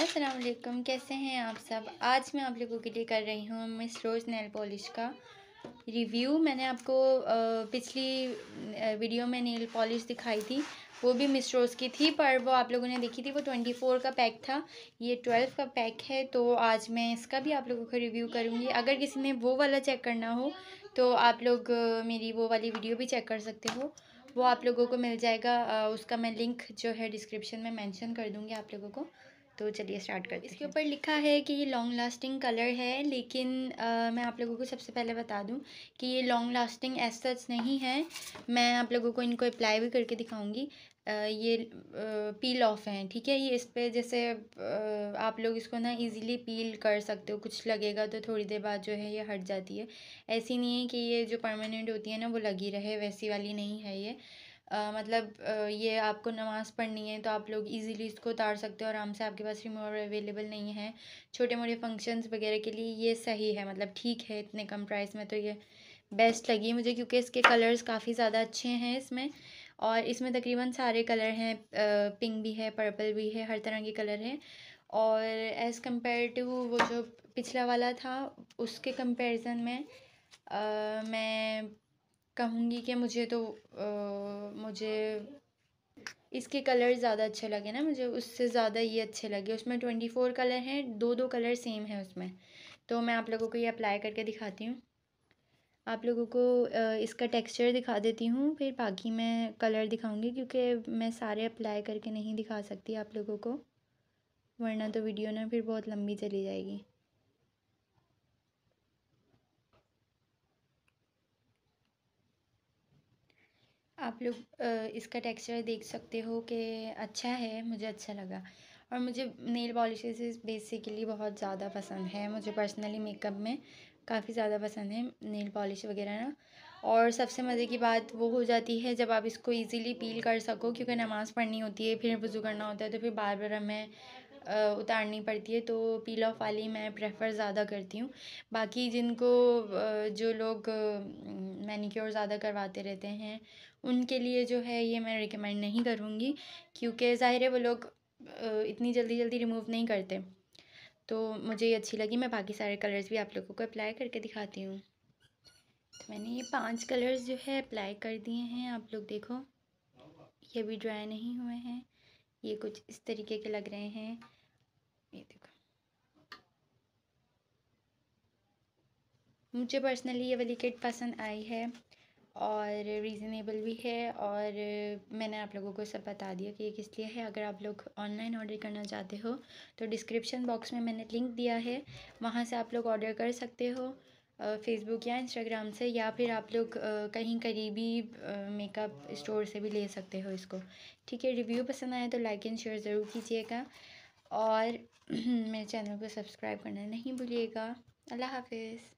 अस्सलाम वालेकुम कैसे हैं आप सब आज मैं आप लोगों के लिए कर रही हूँ मिस रोज़ नेल पॉलिश का रिव्यू मैंने आपको पिछली वीडियो में नेल पॉलिश दिखाई थी वो भी मिस रोज़ की थी पर वो आप लोगों ने देखी थी वो ट्वेंटी फोर का पैक था ये ट्वेल्व का पैक है तो आज मैं इसका भी आप लोगों का रिव्यू करूँगी अगर किसी ने वो वाला चेक करना हो तो आप लोग मेरी वो वाली वीडियो भी चेक कर सकते हो वो आप लोगों को मिल जाएगा उसका मैं लिंक जो है डिस्क्रिप्शन में मेंशन कर दूँगी आप लोगों को तो चलिए स्टार्ट करते हैं इसके ऊपर लिखा है कि ये लॉन्ग लास्टिंग कलर है लेकिन आ, मैं आप लोगों को सबसे पहले बता दूं कि ये लॉन्ग लास्टिंग एस सच नहीं है मैं आप लोगों को इनको अप्लाई भी करके दिखाऊंगी ये आ, पील ऑफ हैं ठीक है ये इस पर जैसे आ, आप लोग इसको ना इजीली पील कर सकते हो कुछ लगेगा तो थोड़ी देर बाद जो है ये हट जाती है ऐसी नहीं है कि ये जो परमानेंट होती है ना वो लगी रहे वैसी वाली नहीं है ये मतलब ये आपको नमाज़ पढ़नी है तो आप लोग ईज़िली इसको उतार सकते हो आराम से आपके पास रिमोट अवेलेबल नहीं है छोटे मोटे फंक्शंस वगैरह के लिए ये सही है मतलब ठीक है इतने कम प्राइस में तो ये बेस्ट लगी मुझे क्योंकि इसके कलर्स काफ़ी ज़्यादा अच्छे हैं इसमें और इसमें तकरीबन सारे कलर हैं पिंक भी है पर्पल भी है हर तरह के कलर हैं और एज़ कम्पेयर टू वो जो पिछला वाला था उसके कंपैरिजन में आ, मैं कहूँगी कि मुझे तो मुझे इसके कलर ज़्यादा अच्छे लगे ना मुझे उससे ज़्यादा ये अच्छे लगे उसमें ट्वेंटी फोर कलर हैं दो दो कलर सेम है उसमें तो मैं आप लोगों को ये अप्लाई करके दिखाती हूँ आप लोगों को इसका टेक्सचर दिखा देती हूँ फिर बाकी मैं कलर दिखाऊंगी क्योंकि मैं सारे अप्लाई करके नहीं दिखा सकती आप लोगों को वरना तो वीडियो ना फिर बहुत लंबी चली जाएगी आप लोग इसका टेक्सचर देख सकते हो कि अच्छा है मुझे अच्छा लगा और मुझे नेल पॉलिश बेसिकली बहुत ज़्यादा पसंद है मुझे पर्सनली मेकअप में काफ़ी ज़्यादा पसंद है नेल पॉलिश वगैरह ना और सबसे मज़े की बात वो हो जाती है जब आप इसको इजीली पील कर सको क्योंकि नमाज़ पढ़नी होती है फिर वज़ू करना होता है तो फिर बार बार हमें उतारनी पड़ती है तो पील ऑफ वाली मैं प्रेफ़र ज़्यादा करती हूँ बाकी जिनको जो लोग मैनीक्योर ज़्यादा करवाते रहते हैं उनके लिए जो है ये मैं रिकमेंड नहीं करूँगी क्योंकि ज़ाहिर है वो लोग इतनी जल्दी जल्दी रिमूव नहीं करते तो मुझे ये अच्छी लगी मैं बाकी सारे कलर्स भी आप लोगों को अप्लाई करके दिखाती हूँ तो मैंने ये पांच कलर्स जो है अप्लाई कर दिए हैं आप लोग देखो ये भी ड्राई नहीं हुए हैं ये कुछ इस तरीके के लग रहे हैं ये देखो मुझे पर्सनली ये वाली किट पसंद आई है और रीज़नेबल भी है और मैंने आप लोगों को सब बता दिया कि ये किस लिए है अगर आप लोग ऑनलाइन ऑर्डर करना चाहते हो तो डिस्क्रिप्शन बॉक्स में मैंने लिंक दिया है वहाँ से आप लोग ऑर्डर कर सकते हो फ़ेसबुक या इंस्टाग्राम से या फिर आप लोग कहीं करीबी मेकअप स्टोर से भी ले सकते हो इसको ठीक है रिव्यू पसंद आए तो लाइक एंड शेयर ज़रूर कीजिएगा और मेरे चैनल को सब्सक्राइब करना नहीं भूलिएगा अल्लाह हाफिज़